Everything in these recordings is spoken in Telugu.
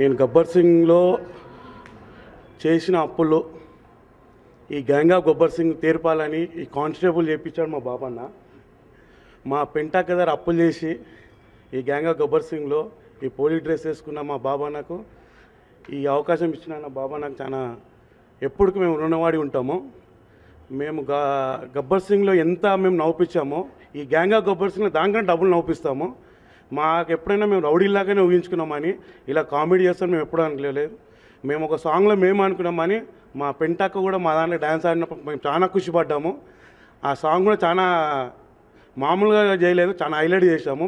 నేను గబ్బర్ సింగ్లో చేసిన అప్పులు ఈ గ్యాంగ్ ఆఫ్ సింగ్ తీర్పాలని ఈ కానిస్టేబుల్ చేయించాడు మా బాబన్న మా పెంటా కదర్ అప్పులు చేసి ఈ గ్యాంగ్ ఆఫ్ సింగ్లో ఈ పోలీస్ డ్రెస్ వేసుకున్న మా బాబా నాకు ఈ అవకాశం ఇచ్చిన నా బాబా నాకు చాలా ఎప్పటికి మేము రుణవాడి ఉంటాము మేము గబ్బర్ సింగ్లో ఎంత మేము నవ్విచ్చామో ఈ గ్యాంగ్ ఆఫ్ గబ్బర్ సింగ్లో దానికన్నా డబ్బులు నవ్విస్తామో మాకు ఎప్పుడైనా మేము రౌడీలాగానే ఊహించుకున్నామని ఇలా కామెడీ చేస్తాను మేము ఎప్పుడు అనుకోలేదు మేము ఒక సాంగ్లో మేము అనుకున్నామని మా పెంటాక కూడా మా దాంట్లో డ్యాన్స్ ఆడినప్పుడు మేము చాలా ఖుషిపడ్డాము ఆ సాంగ్ కూడా చాలా మామూలుగా చేయలేదు చాలా హైలైట్ చేసాము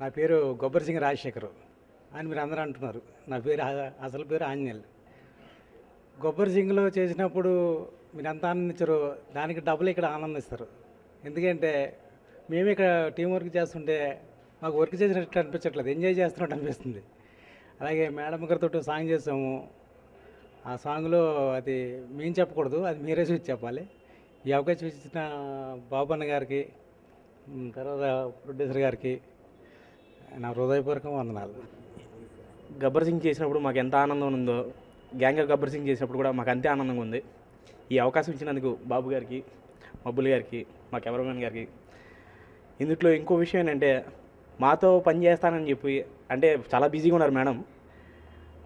నా పేరు గొబ్బర్ సింగ్ రాజశేఖర్ అని మీరు అందరూ అంటున్నారు నా పేరు అసలు పేరు ఆంజనేయులు గొబ్బర్ సింగ్లో చేసినప్పుడు మీరు ఎంత ఆనందించరు దానికి డబ్బులు ఇక్కడ ఆనందిస్తారు ఎందుకంటే మేము ఇక్కడ టీం వర్క్ చేస్తుంటే మాకు వర్క్ చేసినట్టు అనిపించట్లేదు ఎంజాయ్ చేస్తున్నట్టు అనిపిస్తుంది అలాగే మేడం గారితో సాంగ్ చేసాము ఆ సాంగ్లో అది మేము చెప్పకూడదు అది మీరే చూసి చెప్పాలి ఈ అవకాశం ఇచ్చిన బాబన్న గారికి తర్వాత ప్రొడ్యూసర్ గారికి నా హృదయపూర్వకం వందనాలు గబ్బర్ సింగ్ చేసినప్పుడు మాకు ఎంత ఆనందం ఉందో గ్యాంగ్ ఆఫ్ గబ్బర్ సింగ్ చేసినప్పుడు కూడా మాకు అంతే ఆనందంగా ఉంది ఈ అవకాశం ఇచ్చినందుకు బాబు గారికి మబ్బుల్ గారికి మా కెమెరామెన్ గారికి ఇందులో ఇంకో విషయం ఏంటంటే మాతో పని చేస్తానని చెప్పి అంటే చాలా బిజీగా ఉన్నారు మేడం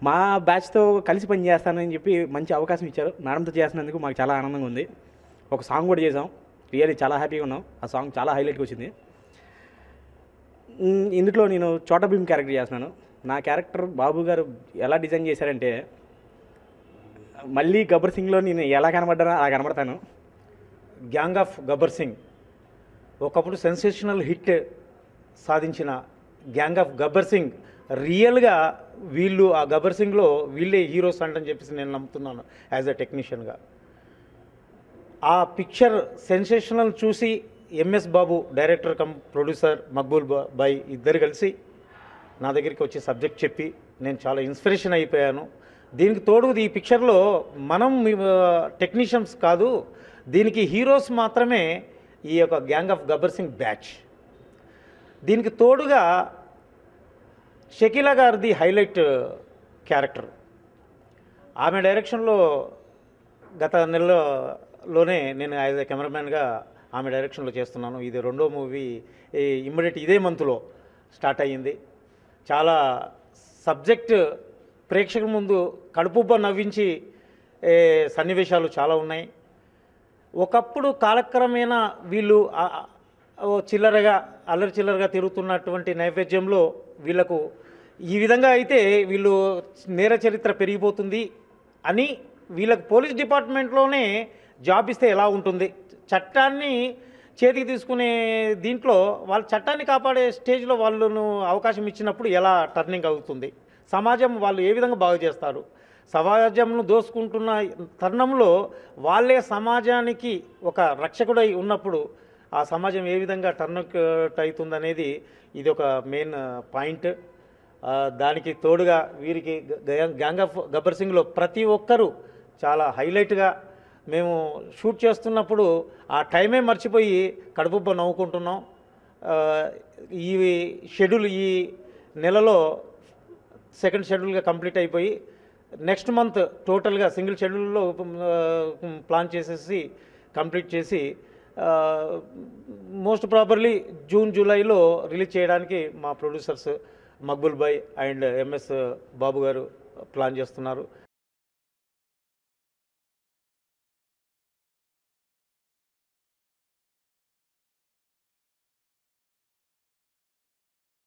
మా బ్యాచ్తో కలిసి పని చేస్తానని చెప్పి మంచి అవకాశం ఇచ్చారు మేడంతో చేసినందుకు మాకు చాలా ఆనందంగా ఉంది ఒక సాంగ్ కూడా చేసాం రియల్లీ చాలా హ్యాపీగా ఉన్నాం ఆ సాంగ్ చాలా హైలైట్గా వచ్చింది ఇందులో నేను చోట భీమ్ క్యారెక్టర్ చేస్తున్నాను నా క్యారెక్టర్ బాబు గారు ఎలా డిజైన్ చేశారంటే మళ్ళీ గబ్బర్ సింగ్లో నేను ఎలా కనబడ్డానో అలా కనబడతాను గ్యాంగ్ ఆఫ్ గబ్బర్ సింగ్ ఒకప్పుడు సెన్సేషనల్ హిట్ సాధించిన గ్యాంగ్ ఆఫ్ గబ్బర్ సింగ్ రియల్గా వీళ్ళు ఆ గబ్బర్ సింగ్లో వీళ్ళే హీరోస్ అంటని చెప్పేసి నేను నమ్ముతున్నాను యాజ్ అ టెక్నీషియన్గా ఆ పిక్చర్ సెన్సేషనల్ చూసి MS Babu director cum producer Maqbool Bhai ఇద్దరు కలిసి నా దగ్గరికి వచ్చి సబ్జెక్ట్ చెప్పి నేను చాలా ఇన్స్పిరేషన్ అయిపోయాను దీనికి తోడు ఈ పిక్చర్లో మనం టెక్నీషియన్స్ కాదు దీనికి హీరోస్ మాత్రమే ఈ యొక్క gang of Gabbar Singh batch దీనికి తోడుగా షకీల గారిది హైలైట్ క్యారెక్టర్ ఆమె డైరెక్షన్లో గత నెలలోనే నేను యాజ్ ఎ కెమెరామ్యాన్గా ఆమె డైరెక్షన్లో చేస్తున్నాను ఇది రెండో మూవీ ఇమ్మీడియట్ ఇదే మంత్లో స్టార్ట్ అయ్యింది చాలా సబ్జెక్ట్ ప్రేక్షకుల ముందు కడుపుబ్బ నవ్వించి సన్నివేశాలు చాలా ఉన్నాయి ఒకప్పుడు కాలక్రమేణా వీళ్ళు చిల్లరగా అల్లరి చిల్లరగా తిరుగుతున్నటువంటి నైవేద్యంలో వీళ్లకు ఈ విధంగా అయితే వీళ్ళు నేర చరిత్ర పెరిగిపోతుంది అని వీళ్ళకు పోలీస్ డిపార్ట్మెంట్లోనే జాబ్ ఇస్తే ఎలా ఉంటుంది చట్టాన్ని చేతికి తీసుకునే దీంట్లో వాళ్ళు చట్టాన్ని కాపాడే స్టేజ్లో వాళ్ళను అవకాశం ఇచ్చినప్పుడు ఎలా టర్నింగ్ అవుతుంది సమాజం వాళ్ళు ఏ విధంగా బాగు చేస్తారు సమాజంను దోసుకుంటున్న తరుణంలో వాళ్ళే సమాజానికి ఒక రక్షకుడై ఉన్నప్పుడు ఆ సమాజం ఏ విధంగా టర్నౌట్ అవుతుందనేది ఇది ఒక మెయిన్ పాయింట్ దానికి తోడుగా వీరికి గ్యాంగ్ ఆఫ్ గబ్బర్ సింగ్లో ప్రతి ఒక్కరూ చాలా హైలైట్గా మేము షూట్ చేస్తున్నప్పుడు ఆ టైమే మర్చిపోయి కడుపుబ్బ నవ్వుకుంటున్నాం ఈ షెడ్యూల్ ఈ నెలలో సెకండ్ షెడ్యూల్గా కంప్లీట్ అయిపోయి నెక్స్ట్ మంత్ టోటల్గా సింగిల్ షెడ్యూల్లో ప్లాన్ చేసేసి కంప్లీట్ చేసి మోస్ట్ ప్రాపర్లీ జూన్ జూలైలో రిలీజ్ చేయడానికి మా producers Maqbool Bhai and MS Babu garu plan చేస్తున్నారు